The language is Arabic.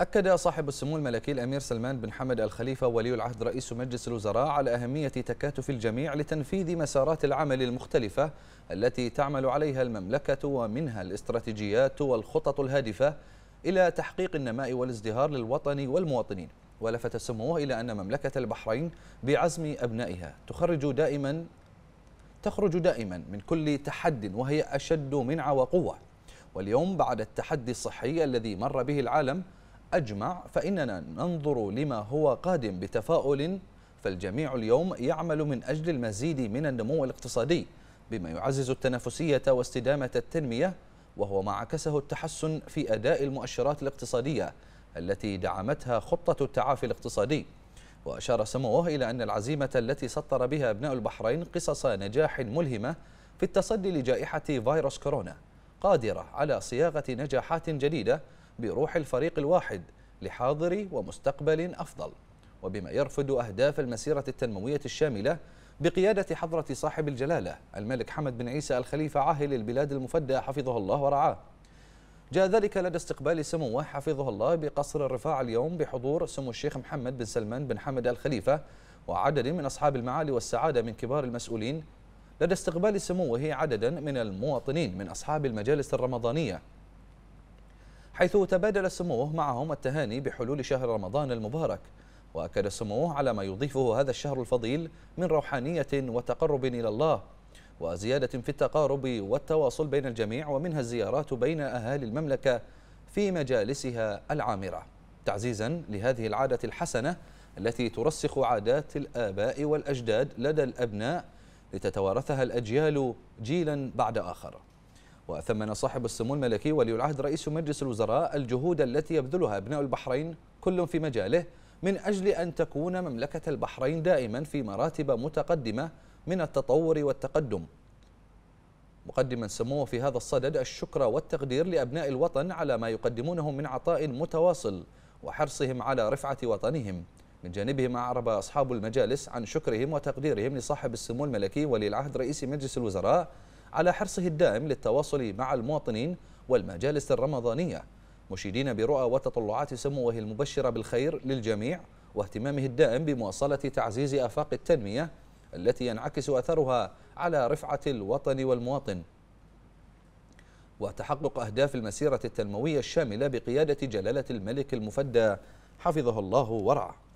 أكد صاحب السمو الملكي الأمير سلمان بن حمد الخليفة ولي العهد رئيس مجلس الوزراء على أهمية تكاتف الجميع لتنفيذ مسارات العمل المختلفة التي تعمل عليها المملكة ومنها الاستراتيجيات والخطط الهادفة إلى تحقيق النماء والازدهار للوطن والمواطنين ولفت سموه إلى أن مملكة البحرين بعزم أبنائها تخرج دائما تخرج دائما من كل تحد وهي أشد منع وقوة واليوم بعد التحدي الصحي الذي مر به العالم أجمع فإننا ننظر لما هو قادم بتفاؤل فالجميع اليوم يعمل من أجل المزيد من النمو الاقتصادي بما يعزز التنافسية واستدامة التنمية وهو ما عكسه التحسن في أداء المؤشرات الاقتصادية التي دعمتها خطة التعافي الاقتصادي وأشار سموه إلى أن العزيمة التي سطر بها أبناء البحرين قصص نجاح ملهمة في التصدي لجائحة فيروس كورونا قادرة على صياغة نجاحات جديدة بروح الفريق الواحد لحاضر ومستقبل أفضل وبما يرفد أهداف المسيرة التنموية الشاملة بقيادة حضرة صاحب الجلالة الملك حمد بن عيسى الخليفة عاهل البلاد المفدى حفظه الله ورعاه جاء ذلك لدى استقبال سموه حفظه الله بقصر الرفاع اليوم بحضور سمو الشيخ محمد بن سلمان بن حمد الخليفة وعدد من أصحاب المعالي والسعادة من كبار المسؤولين لدى استقبال سموه عددا من المواطنين من أصحاب المجالس الرمضانية حيث تبادل سموه معهم التهاني بحلول شهر رمضان المبارك وأكد سموه على ما يضيفه هذا الشهر الفضيل من روحانية وتقرب إلى الله وزيادة في التقارب والتواصل بين الجميع ومنها الزيارات بين أهالي المملكة في مجالسها العامرة تعزيزا لهذه العادة الحسنة التي ترسخ عادات الآباء والأجداد لدى الأبناء لتتوارثها الأجيال جيلا بعد آخر وثمن صاحب السمو الملكي ولي العهد رئيس مجلس الوزراء الجهود التي يبذلها أبناء البحرين كل في مجاله من أجل أن تكون مملكة البحرين دائما في مراتب متقدمة من التطور والتقدم مقدما سموه في هذا الصدد الشكر والتقدير لأبناء الوطن على ما يقدمونه من عطاء متواصل وحرصهم على رفعة وطنهم من جانبهم أعرب أصحاب المجالس عن شكرهم وتقديرهم لصاحب السمو الملكي ولي العهد رئيس مجلس الوزراء على حرصه الدائم للتواصل مع المواطنين والمجالس الرمضانية مشيدين برؤى وتطلعات سموه المبشرة بالخير للجميع واهتمامه الدائم بمواصلة تعزيز آفاق التنمية التي ينعكس أثرها على رفعة الوطن والمواطن وتحقق أهداف المسيرة التنموية الشاملة بقيادة جلالة الملك المفدى حفظه الله ورعاه